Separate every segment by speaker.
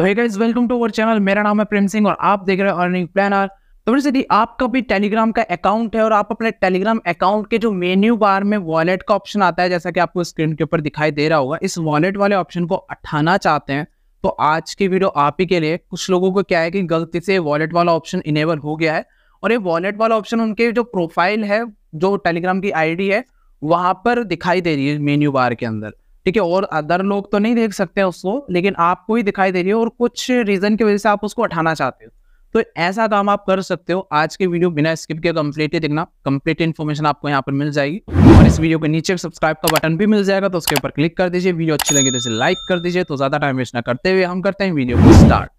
Speaker 1: तो hey guys welcome to our channel मेरा नाम है प्रेम सिंह और आप देख रहे हो अर्निंग प्लानर तो फिर यदि आपका भी टेलीग्राम का अकाउंट है और आप अपने टेलीग्राम अकाउंट के जो मेन्यू बार में वॉलेट का ऑप्शन आता है जैसा कि आपको स्क्रीन के ऊपर दिखाई दे रहा होगा इस वॉलेट वाले ऑप्शन को उठाना चाहते हैं तो आज की वीडियो आप ही के लिए कुछ लोगों को क्या है कि गलती से वॉलेट वाला ऑप्शन इनेबल हो गया है और ये वॉलेट वाला ऑप्शन उनके जो प्रोफाइल है जो टेलीग्राम की आई है वहाँ पर दिखाई दे रही है मेन्यू बार के अंदर ठीक है और अदर लोग तो नहीं देख सकते उसको लेकिन आपको ही दिखाई दे रही है और कुछ रीजन की वजह से आप उसको उठाना चाहते हो तो ऐसा काम आप कर सकते हो आज के वीडियो बिना स्किप के कम्प्लीट ही देखना कम्प्लीट इन्फॉर्मेशन आपको यहाँ पर मिल जाएगी और इस वीडियो के नीचे सब्सक्राइब का बटन भी मिल जाएगा तो उसके ऊपर क्लिक कर दीजिए वीडियो अच्छी लगी तो इसे लाइक कर दीजिए तो ज्यादा टाइम वेस्ट ना करते हुए हम करते हैं वीडियो को स्टार्ट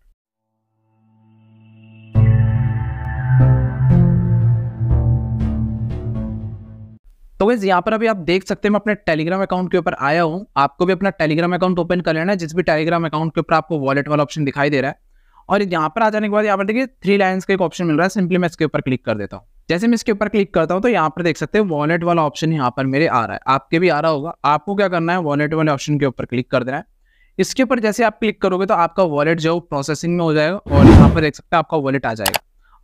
Speaker 1: तो वैसे यहाँ पर अभी आप देख सकते हैं मैं अपने टेलीग्राम अकाउंट के ऊपर आया हूँ आपको भी अपना टेलीग्राम अकाउंट ओपन कर लेना है जिस भी टेलीग्राम अकाउंट के ऊपर आपको वॉलेट वाला ऑप्शन दिखाई दे रहा है और यहाँ पर आ जाने के बाद यहाँ पर देखिए थ्री लाइन्स का एक ऑप्शन मिल रहा है सिंपली मैं इसके ऊपर क्लिक कर देता हूँ जैसे मैं इसके ऊपर क्लिक करता हूँ तो यहाँ पर देख सकते हैं वॉलेट वाला ऑप्शन यहाँ पर मेरे आ रहा है आपके भी आ रहा होगा आपको क्या करना है वॉलेट वाले ऑप्शन के ऊपर क्लिक कर देना है इसके ऊपर जैसे आप क्लिक करोगे तो आपका वॉलेट जो प्रोसेसिंग में हो जाएगा और यहाँ पर देख सकते हैं आपका वॉलेट आ जाएगा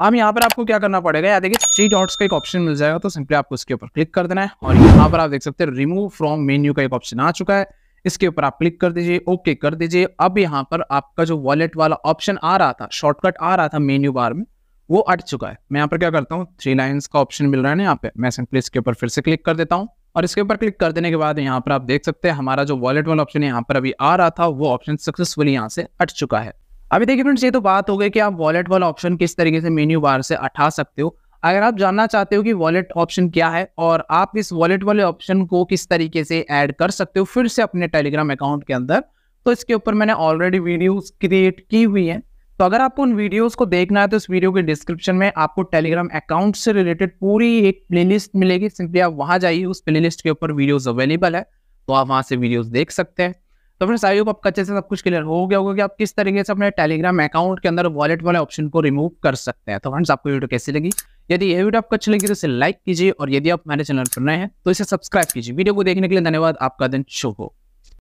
Speaker 1: अब यहाँ पर आपको क्या करना पड़ेगा या देखिए थ्री डॉट्स का एक ऑप्शन मिल जाएगा तो सिंपली आपको उसके ऊपर क्लिक कर देना है और यहाँ पर आप देख सकते हैं रिमूव फ्रॉम मेन्यू का एक ऑप्शन आ चुका है इसके ऊपर आप क्लिक कर दीजिए ओके कर दीजिए अब यहाँ पर आपका जो वॉलेट वाला ऑप्शन आ रहा था शॉर्टकट आ रहा था मेन्यू बार में वो अट चुका है मैं यहाँ पर क्या करता हूँ थ्री लाइन्स का ऑप्शन मिल रहा है ना यहाँ पे मैं सिंपली इसके ऊपर फिर से क्लिक कर देता हूँ और इसके ऊपर क्लिक कर देने के बाद यहाँ पर आप देख सकते हैं हमारा जो वॉलेट वाला ऑप्शन यहाँ पर अभी आ रहा था वो ऑप्शन सक्सेसफुली यहाँ से अट चुका है अभी देखिए फ्रेंड्स ये तो बात हो गई कि आप वॉलेट वाला ऑप्शन किस तरीके से मेन्यू बार से हटा सकते हो अगर आप जानना चाहते हो कि वॉलेट ऑप्शन क्या है और आप इस वॉलेट वाले ऑप्शन को किस तरीके से ऐड कर सकते हो फिर से अपने टेलीग्राम अकाउंट के अंदर तो इसके ऊपर मैंने ऑलरेडी वीडियोस क्रिएट की हुई है तो अगर आपको उन वीडियोस को देखना है तो इस वीडियो के डिस्क्रिप्शन में आपको टेलीग्राम अकाउंट से रिलेटेड पूरी एक प्ले मिलेगी सिंपली आप वहां जाइए उस प्ले के ऊपर वीडियोज अवेलेबल है तो आप वहां से वीडियोज देख सकते हैं तो फ्रेंड्स आई होप आपका अच्छे से सब कुछ क्लियर हो गया होगा कि आप किस तरीके से अपने टेलीग्राम अकाउंट के अंदर वॉलेट वाले ऑप्शन को रिमूव कर सकते हैं तो फ्रेंड्स आपको वीडियो कैसी लगी यदि ये वीडियो आपको अच्छी लगी तो इसे लाइक कीजिए और यदि आप मेरे चैनल पर नए हैं तो इसे सब्सक्राइब कीजिए वीडियो को देखने के लिए धन्यवाद आपका दिन शुभ हो